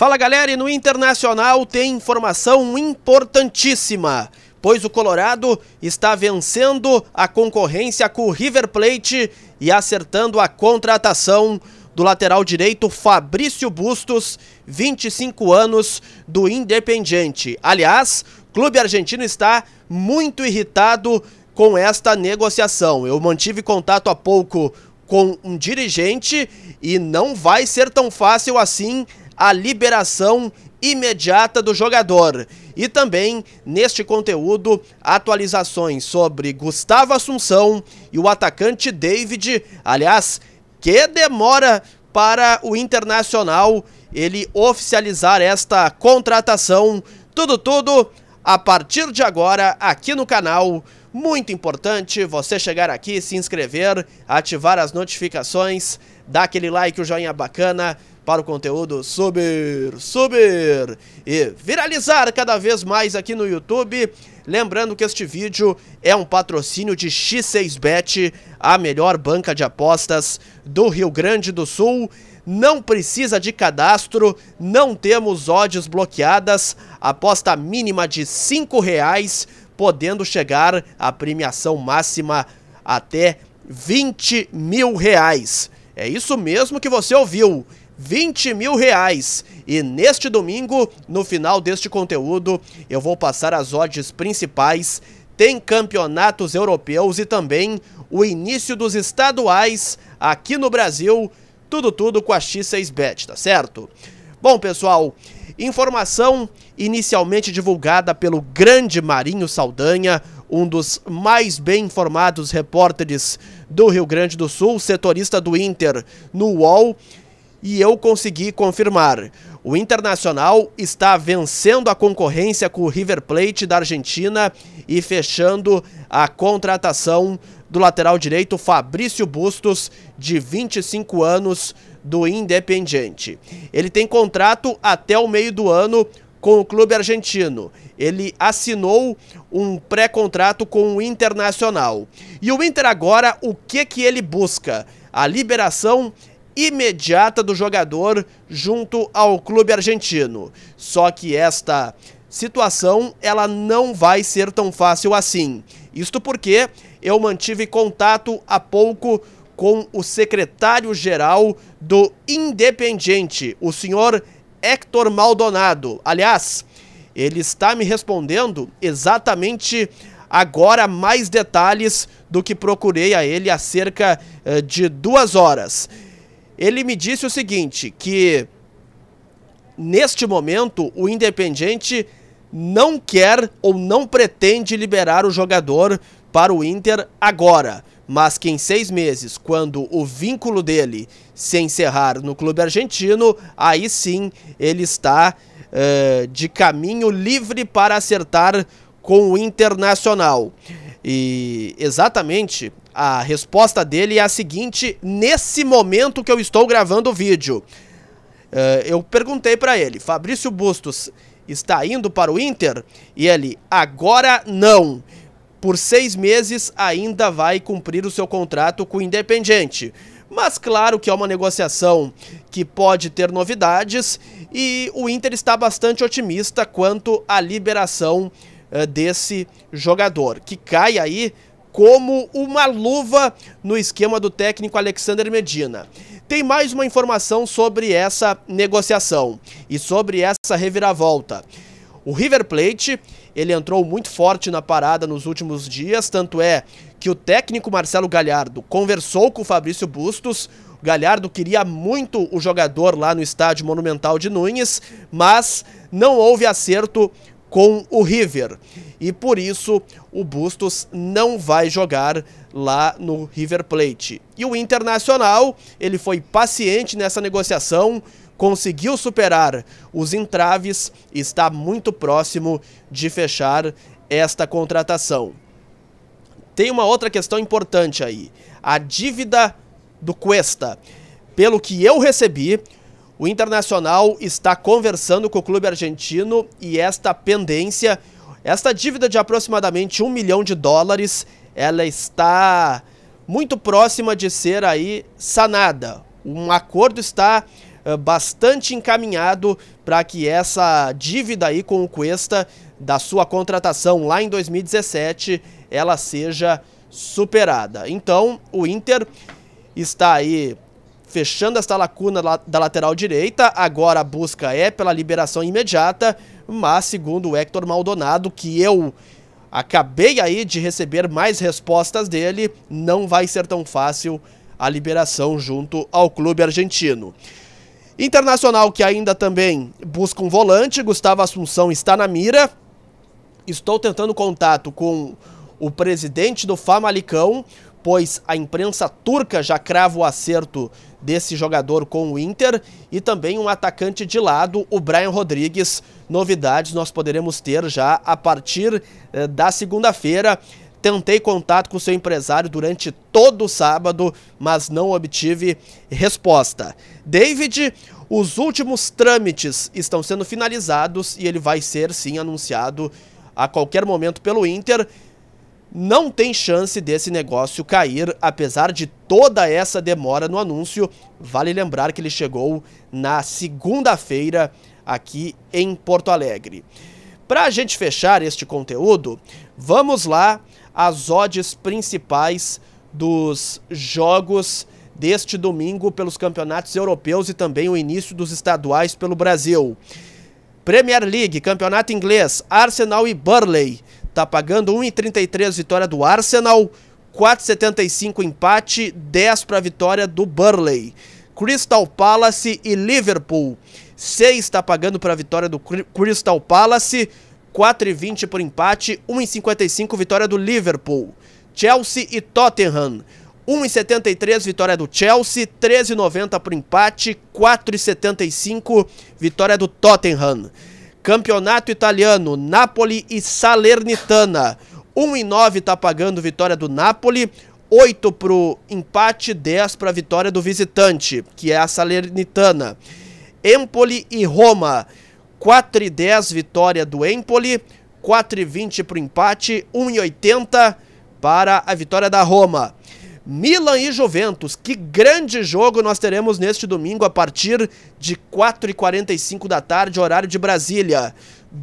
Fala galera, e no Internacional tem informação importantíssima, pois o Colorado está vencendo a concorrência com o River Plate e acertando a contratação do lateral direito Fabrício Bustos, 25 anos, do Independiente. Aliás, o clube argentino está muito irritado com esta negociação. Eu mantive contato há pouco com um dirigente e não vai ser tão fácil assim a liberação imediata do jogador. E também, neste conteúdo, atualizações sobre Gustavo Assunção e o atacante David. Aliás, que demora para o Internacional ele oficializar esta contratação. Tudo, tudo a partir de agora aqui no canal. Muito importante você chegar aqui, se inscrever, ativar as notificações, dar aquele like, o um joinha bacana para o conteúdo subir, subir e viralizar cada vez mais aqui no YouTube. Lembrando que este vídeo é um patrocínio de X6Bet, a melhor banca de apostas do Rio Grande do Sul. Não precisa de cadastro, não temos odds bloqueadas, aposta mínima de R$ 5,00, podendo chegar à premiação máxima até 20 mil reais. É isso mesmo que você ouviu. 20 mil reais. E neste domingo, no final deste conteúdo, eu vou passar as odds principais. Tem campeonatos europeus e também o início dos estaduais aqui no Brasil. Tudo, tudo com a X6Bet, tá certo? Bom, pessoal, informação inicialmente divulgada pelo grande Marinho Saldanha, um dos mais bem informados repórteres do Rio Grande do Sul, setorista do Inter no UOL, e eu consegui confirmar. O Internacional está vencendo a concorrência com o River Plate da Argentina e fechando a contratação do lateral direito Fabrício Bustos, de 25 anos, do Independiente. Ele tem contrato até o meio do ano com o clube argentino. Ele assinou um pré-contrato com o Internacional. E o Inter agora, o que que ele busca? A liberação imediata do jogador junto ao clube argentino. Só que esta situação ela não vai ser tão fácil assim. Isto porque eu mantive contato há pouco com o secretário-geral do Independiente, o senhor Hector Maldonado. Aliás, ele está me respondendo exatamente agora mais detalhes do que procurei a ele há cerca eh, de duas horas. Ele me disse o seguinte, que neste momento o Independiente não quer ou não pretende liberar o jogador para o Inter agora, mas que em seis meses, quando o vínculo dele se encerrar no clube argentino, aí sim ele está uh, de caminho livre para acertar com o Internacional. E exatamente a resposta dele é a seguinte: nesse momento que eu estou gravando o vídeo, uh, eu perguntei para ele, Fabrício Bustos está indo para o Inter? E ele, agora não. Por seis meses ainda vai cumprir o seu contrato com o Independente. Mas claro que é uma negociação que pode ter novidades e o Inter está bastante otimista quanto à liberação eh, desse jogador, que cai aí como uma luva no esquema do técnico Alexander Medina. Tem mais uma informação sobre essa negociação e sobre essa reviravolta. O River Plate, ele entrou muito forte na parada nos últimos dias, tanto é que o técnico Marcelo Galhardo conversou com o Fabrício Bustos. O Galhardo queria muito o jogador lá no estádio Monumental de Nunes, mas não houve acerto com o River. E por isso o Bustos não vai jogar lá no River Plate. E o Internacional, ele foi paciente nessa negociação, conseguiu superar os entraves e está muito próximo de fechar esta contratação. Tem uma outra questão importante aí. A dívida do Cuesta. Pelo que eu recebi, o Internacional está conversando com o clube argentino e esta pendência, esta dívida de aproximadamente um milhão de dólares, ela está muito próxima de ser aí sanada. Um acordo está eh, bastante encaminhado para que essa dívida aí com o Cuesta da sua contratação lá em 2017 ela seja superada. Então, o Inter está aí fechando esta lacuna da lateral direita. Agora a busca é pela liberação imediata, mas segundo o Hector Maldonado, que eu acabei aí de receber mais respostas dele, não vai ser tão fácil a liberação junto ao clube argentino. Internacional que ainda também busca um volante, Gustavo Assunção está na mira. Estou tentando contato com o presidente do Famalicão, pois a imprensa turca já crava o acerto desse jogador com o Inter e também um atacante de lado, o Brian Rodrigues. Novidades nós poderemos ter já a partir eh, da segunda-feira. Tentei contato com o seu empresário durante todo o sábado, mas não obtive resposta. David, os últimos trâmites estão sendo finalizados e ele vai ser sim anunciado a qualquer momento pelo Inter não tem chance desse negócio cair, apesar de toda essa demora no anúncio. Vale lembrar que ele chegou na segunda-feira aqui em Porto Alegre. Para a gente fechar este conteúdo, vamos lá às odds principais dos jogos deste domingo pelos campeonatos europeus e também o início dos estaduais pelo Brasil. Premier League, Campeonato Inglês, Arsenal e Burley. Tá pagando 1,33 vitória do Arsenal, 4,75 empate, 10 para vitória do Burley. Crystal Palace e Liverpool. 6 está pagando para a vitória do Crystal Palace, 4,20 por empate, 1,55 vitória do Liverpool. Chelsea e Tottenham. 1,73 vitória do Chelsea, 13,90 por empate, 4,75 vitória do Tottenham. Campeonato italiano, Napoli e Salernitana. 1 em 9 tá pagando vitória do Napoli, 8 pro empate, 10 pra vitória do visitante, que é a Salernitana. Empoli e Roma, 4 e 10 vitória do Empoli, 4 e 20 pro empate, 1 e 80 para a vitória da Roma. Milan e Juventus, que grande jogo nós teremos neste domingo a partir de 4h45 da tarde, horário de Brasília.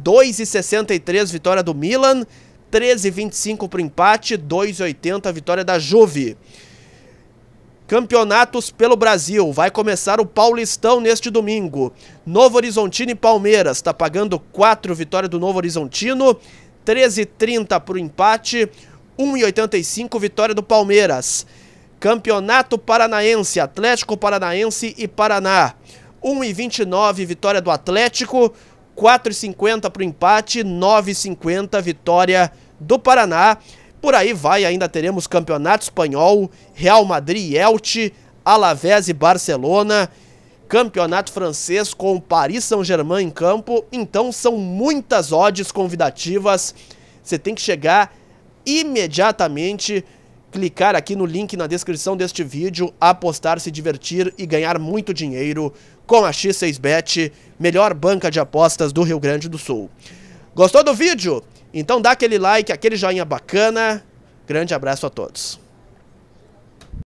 2h63 vitória do Milan, 13h25 para o empate, 2h80 vitória da Juve. Campeonatos pelo Brasil. Vai começar o Paulistão neste domingo. Novo Horizontino e Palmeiras. Está pagando 4 vitória do Novo Horizontino. 13h30 para o empate. 1,85 vitória do Palmeiras. Campeonato Paranaense, Atlético Paranaense e Paraná. 1,29 vitória do Atlético, 4,50 para o empate, 9,50 vitória do Paraná. Por aí vai, ainda teremos Campeonato Espanhol, Real Madrid e Elche, Alavés e Barcelona, Campeonato Francês com Paris Saint-Germain em campo. Então são muitas odds convidativas. Você tem que chegar imediatamente clicar aqui no link na descrição deste vídeo, apostar, se divertir e ganhar muito dinheiro com a X6Bet, melhor banca de apostas do Rio Grande do Sul. Gostou do vídeo? Então dá aquele like, aquele joinha bacana. Grande abraço a todos.